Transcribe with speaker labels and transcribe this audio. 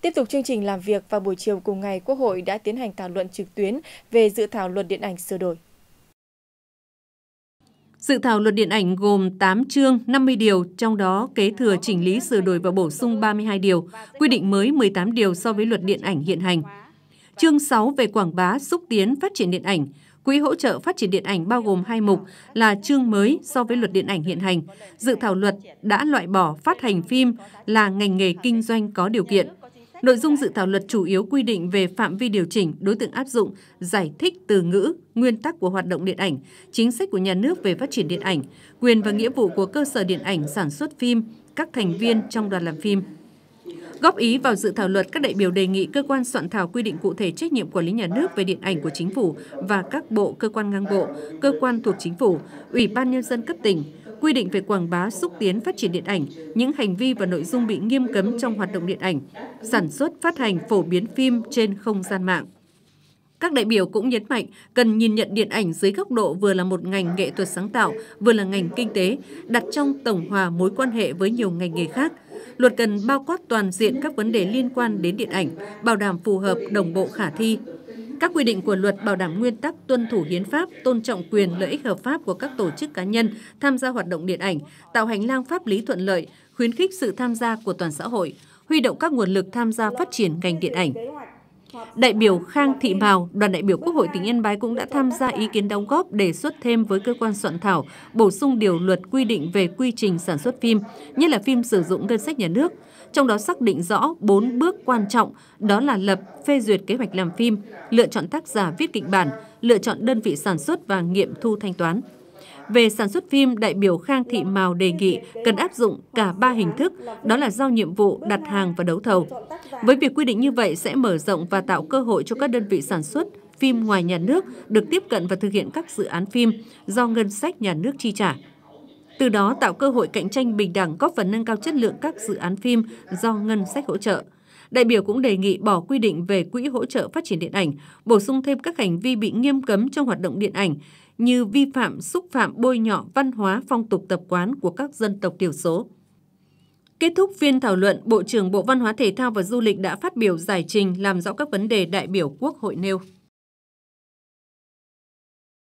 Speaker 1: Tiếp tục chương trình làm việc vào buổi chiều cùng ngày, Quốc hội đã tiến hành thảo luận trực tuyến về dự thảo luật điện ảnh sửa đổi. Dự thảo luật điện ảnh gồm 8 chương, 50 điều, trong đó kế thừa chỉnh lý sửa đổi và bổ sung 32 điều, quy định mới 18 điều so với luật điện ảnh hiện hành. Chương 6 về quảng bá, xúc tiến phát triển điện ảnh, Quỹ hỗ trợ phát triển điện ảnh bao gồm hai mục là chương mới so với luật điện ảnh hiện hành. Dự thảo luật đã loại bỏ phát hành phim là ngành nghề kinh doanh có điều kiện. Nội dung dự thảo luật chủ yếu quy định về phạm vi điều chỉnh, đối tượng áp dụng, giải thích từ ngữ, nguyên tắc của hoạt động điện ảnh, chính sách của nhà nước về phát triển điện ảnh, quyền và nghĩa vụ của cơ sở điện ảnh sản xuất phim, các thành viên trong đoàn làm phim. Góp ý vào dự thảo luật, các đại biểu đề nghị cơ quan soạn thảo quy định cụ thể trách nhiệm quản lý nhà nước về điện ảnh của chính phủ và các bộ, cơ quan ngang bộ, cơ quan thuộc chính phủ, ủy ban nhân dân cấp tỉnh, quy định về quảng bá xúc tiến phát triển điện ảnh, những hành vi và nội dung bị nghiêm cấm trong hoạt động điện ảnh, sản xuất, phát hành, phổ biến phim trên không gian mạng. Các đại biểu cũng nhấn mạnh cần nhìn nhận điện ảnh dưới góc độ vừa là một ngành nghệ thuật sáng tạo, vừa là ngành kinh tế, đặt trong tổng hòa mối quan hệ với nhiều ngành nghề khác. Luật cần bao quát toàn diện các vấn đề liên quan đến điện ảnh, bảo đảm phù hợp, đồng bộ khả thi, các quy định của luật bảo đảm nguyên tắc tuân thủ hiến pháp, tôn trọng quyền lợi ích hợp pháp của các tổ chức cá nhân tham gia hoạt động điện ảnh, tạo hành lang pháp lý thuận lợi, khuyến khích sự tham gia của toàn xã hội, huy động các nguồn lực tham gia phát triển ngành điện ảnh. Đại biểu Khang Thị bào đoàn đại biểu Quốc hội tỉnh Yên Bái cũng đã tham gia ý kiến đóng góp đề xuất thêm với cơ quan soạn thảo bổ sung điều luật quy định về quy trình sản xuất phim, nhất là phim sử dụng ngân sách nhà nước. Trong đó xác định rõ 4 bước quan trọng đó là lập, phê duyệt kế hoạch làm phim, lựa chọn tác giả viết kịch bản, lựa chọn đơn vị sản xuất và nghiệm thu thanh toán. Về sản xuất phim, đại biểu Khang Thị Mào đề nghị cần áp dụng cả ba hình thức, đó là giao nhiệm vụ, đặt hàng và đấu thầu. Với việc quy định như vậy sẽ mở rộng và tạo cơ hội cho các đơn vị sản xuất phim ngoài nhà nước được tiếp cận và thực hiện các dự án phim do ngân sách nhà nước chi trả. Từ đó tạo cơ hội cạnh tranh bình đẳng góp phần nâng cao chất lượng các dự án phim do ngân sách hỗ trợ. Đại biểu cũng đề nghị bỏ quy định về quỹ hỗ trợ phát triển điện ảnh, bổ sung thêm các hành vi bị nghiêm cấm trong hoạt động điện ảnh, như vi phạm, xúc phạm bôi nhọ văn hóa phong tục tập quán của các dân tộc thiểu số. Kết thúc phiên thảo luận, Bộ trưởng Bộ Văn hóa Thể thao và Du lịch đã phát biểu giải trình làm rõ các vấn đề đại biểu Quốc hội nêu.